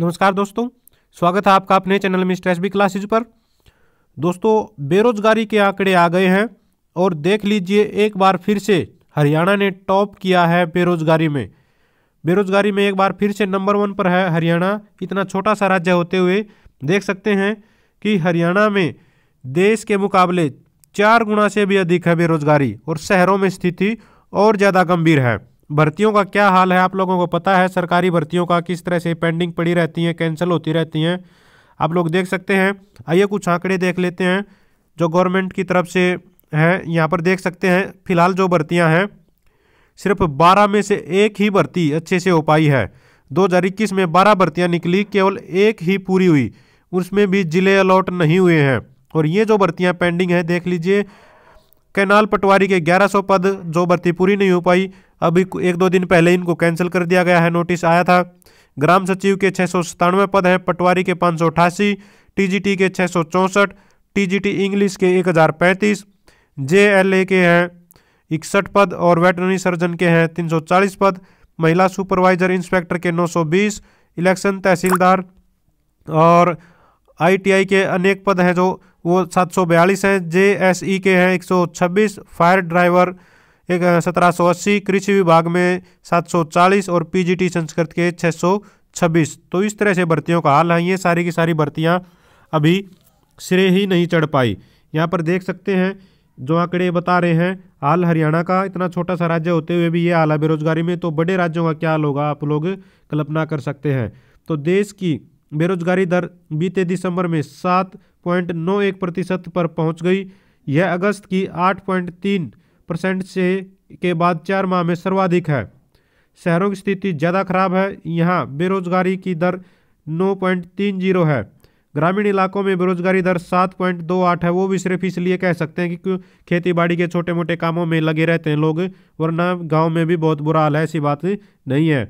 नमस्कार दोस्तों स्वागत है आपका अपने चैनल में स्ट्रेस बी क्लासेज पर दोस्तों बेरोजगारी के आंकड़े आ गए हैं और देख लीजिए एक बार फिर से हरियाणा ने टॉप किया है बेरोजगारी में बेरोजगारी में एक बार फिर से नंबर वन पर है हरियाणा इतना छोटा सा राज्य होते हुए देख सकते हैं कि हरियाणा में देश के मुकाबले चार गुना से भी अधिक है बेरोजगारी और शहरों में स्थिति और ज़्यादा गंभीर है भर्तियों का क्या हाल है आप लोगों को पता है सरकारी भर्तियों का किस तरह से पेंडिंग पड़ी रहती हैं कैंसिल होती रहती हैं आप लोग देख सकते हैं आइए कुछ आंकड़े देख लेते हैं जो गवर्नमेंट की तरफ से हैं यहाँ पर देख सकते हैं फिलहाल जो भर्तियाँ हैं सिर्फ बारह में से एक ही भर्ती अच्छे से हो पाई है दो में बारह भर्तियाँ निकली केवल एक ही पूरी हुई उसमें भी ज़िले अलॉट नहीं हुए हैं और ये जो भर्तियाँ पेंडिंग हैं देख लीजिए कैनाल पटवारी के 1100 पद जो भर्ती पूरी नहीं हो पाई अभी एक दो दिन पहले इनको कैंसिल कर दिया गया है नोटिस आया था ग्राम सचिव के छः पद हैं पटवारी के पाँच सौ अठासी टीजीटी के छः सौ चौंसठ टीजीटी इंग्लिश के एक हज़ार पैंतीस जेएलए के हैं इकसठ पद और वेटनरी सर्जन के हैं 340 पद महिला सुपरवाइजर इंस्पेक्टर के 920 इलेक्शन तहसीलदार और आईटीआई के अनेक पद हैं जो वो सात सौ बयालीस हैं जे एस ई के हैं एक सौ छब्बीस फायर ड्राइवर एक सत्रह सौ अस्सी कृषि विभाग में सात सौ चालीस और पीजीटी संस्कृत के छः सौ छब्बीस तो इस तरह से भर्तियों का हाल है ये सारी की सारी भर्तियाँ अभी सिरे ही नहीं चढ़ पाई यहाँ पर देख सकते हैं जो आंकड़े बता रहे हैं हाल हरियाणा का इतना छोटा सा राज्य होते हुए भी ये आला बेरोजगारी में तो बड़े राज्यों का क्या हाल होगा आप लोग कल्पना कर सकते हैं तो देश की बेरोजगारी दर बीते दिसंबर में सात पॉइंट नौ एक प्रतिशत पर पहुंच गई यह अगस्त की आठ पॉइंट तीन परसेंट से के बाद चार माह में सर्वाधिक है शहरों की स्थिति ज़्यादा खराब है यहाँ बेरोजगारी की दर नौ पॉइंट तीन जीरो है ग्रामीण इलाकों में बेरोजगारी दर सात पॉइंट दो आठ है वो भी सिर्फ इसलिए कह सकते हैं कि क्यों खेती बाड़ी के छोटे मोटे कामों में लगे रहते हैं लोग वरना गांव में भी बहुत बुरा हाल है ऐसी बात नहीं है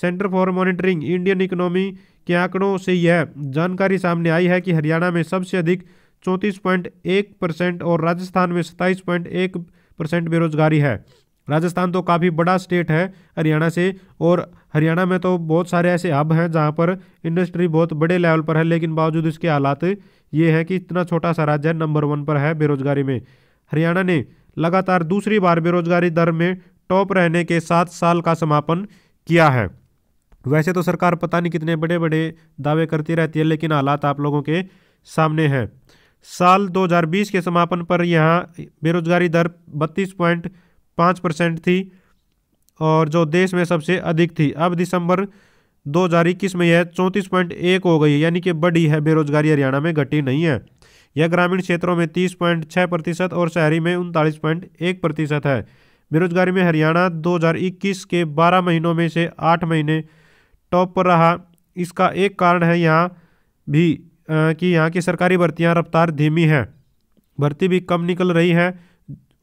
Centre for Monitoring Indian Economy के आंकड़ों से यह जानकारी सामने आई है कि हरियाणा में सबसे अधिक चौंतीस पॉइंट एक परसेंट और राजस्थान में सत्ताईस पॉइंट एक परसेंट बेरोजगारी है राजस्थान तो काफ़ी बड़ा स्टेट है हरियाणा से और हरियाणा में तो बहुत सारे ऐसे हब हैं जहाँ पर इंडस्ट्री बहुत बड़े लेवल पर है लेकिन बावजूद इसके हालात ये हैं कि इतना छोटा सा राज्य नंबर वन पर है बेरोजगारी में हरियाणा ने लगातार दूसरी बार बेरोजगारी दर में टॉप रहने के सात साल का समापन किया है वैसे तो सरकार पता नहीं कितने बड़े बड़े दावे करती रहती है लेकिन हालात आप लोगों के सामने हैं साल 2020 के समापन पर यहाँ बेरोजगारी दर बत्तीस पॉइंट पाँच परसेंट थी और जो देश में सबसे अधिक थी अब दिसंबर 2021 में यह चौंतीस पॉइंट एक हो गई यानी कि बढ़ी है बेरोजगारी हरियाणा में घटी नहीं है यह ग्रामीण क्षेत्रों में तीस पॉइंट छः प्रतिशत और शहरी में उनतालीस पॉइंट एक प्रतिशत है बेरोजगारी में हरियाणा 2021 के 12 महीनों में से 8 महीने टॉप पर रहा इसका एक कारण है यहाँ भी कि यहाँ की सरकारी भर्तियाँ रफ्तार धीमी है भर्ती भी कम निकल रही है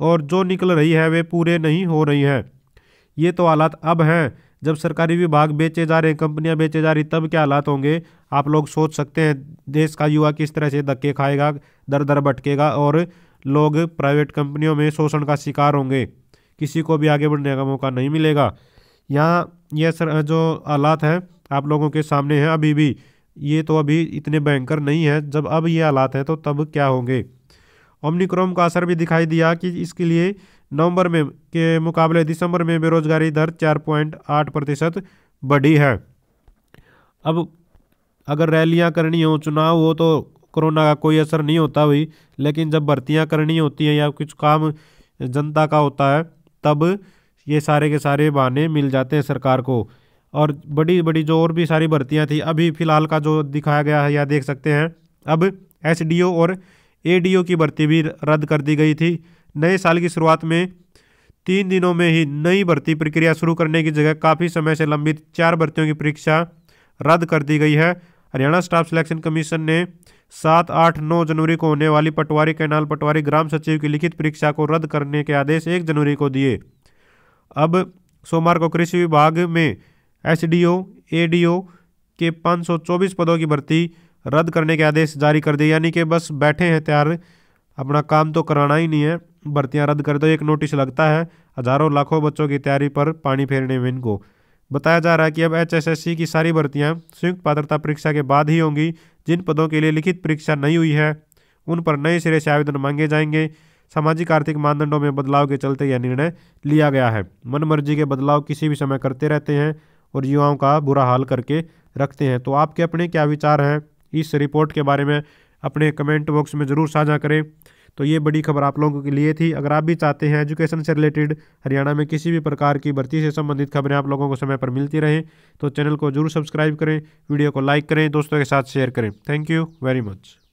और जो निकल रही है वे पूरे नहीं हो रही हैं ये तो हालात अब हैं जब सरकारी विभाग बेचे जा रहे हैं कंपनियाँ बेचे जा रही तब क्या हालात होंगे आप लोग सोच सकते हैं देश का युवा किस तरह से धक्के खाएगा दर दर भटकेगा और लोग प्राइवेट कंपनियों में शोषण का शिकार होंगे किसी को भी आगे बढ़ने का मौका नहीं मिलेगा यहाँ यह सर जो आलात हैं आप लोगों के सामने हैं अभी भी ये तो अभी इतने भयंकर नहीं हैं जब अब ये हालात हैं तो तब क्या होंगे ओमनिक्रोम का असर भी दिखाई दिया कि इसके लिए नवंबर में के मुकाबले दिसंबर में बेरोजगारी दर चार पॉइंट आठ प्रतिशत बढ़ी है अब अगर रैलियां करनी हो चुनाव हो तो कोरोना का कोई असर नहीं होता हुई लेकिन जब भर्तियाँ करनी होती हैं या कुछ काम जनता का होता है तब ये सारे के सारे बहाने मिल जाते हैं सरकार को और बड़ी बड़ी जो और भी सारी भर्तियाँ थी अभी फ़िलहाल का जो दिखाया गया है या देख सकते हैं अब एस और ए की भर्ती भी रद्द कर दी गई थी नए साल की शुरुआत में तीन दिनों में ही नई भर्ती प्रक्रिया शुरू करने की जगह काफ़ी समय से लंबित चार भर्तियों की परीक्षा रद्द कर दी गई है हरियाणा स्टाफ सिलेक्शन कमीशन ने सात आठ नौ जनवरी को होने वाली पटवारी कैनाल पटवारी ग्राम सचिव की लिखित परीक्षा को रद्द करने के आदेश एक जनवरी को दिए अब सोमवार को कृषि विभाग में एसडीओ एडीओ के 524 पदों की भर्ती रद्द करने के आदेश जारी कर दिए यानी कि बस बैठे हैं तैयार अपना काम तो कराना ही नहीं है भर्तियाँ रद्द कर दो एक नोटिस लगता है हज़ारों लाखों बच्चों की तैयारी पर पानी फेरने में इनको बताया जा रहा है कि अब एचएसएससी की सारी भर्तियां संयुक्त पात्रता परीक्षा के बाद ही होंगी जिन पदों के लिए लिखित परीक्षा नहीं हुई है उन पर नए सिरे से आवेदन मांगे जाएंगे सामाजिक आर्थिक मानदंडों में बदलाव के चलते यह निर्णय लिया गया है मन मर्जी के बदलाव किसी भी समय करते रहते हैं और युवाओं का बुरा हाल करके रखते हैं तो आपके अपने क्या विचार हैं इस रिपोर्ट के बारे में अपने कमेंट बॉक्स में ज़रूर साझा करें तो ये बड़ी खबर आप लोगों के लिए थी अगर आप भी चाहते हैं एजुकेशन से रिलेटेड हरियाणा में किसी भी प्रकार की भर्ती से संबंधित खबरें आप लोगों को समय पर मिलती रहें तो चैनल को जरूर सब्सक्राइब करें वीडियो को लाइक करें दोस्तों के साथ शेयर करें थैंक यू वेरी मच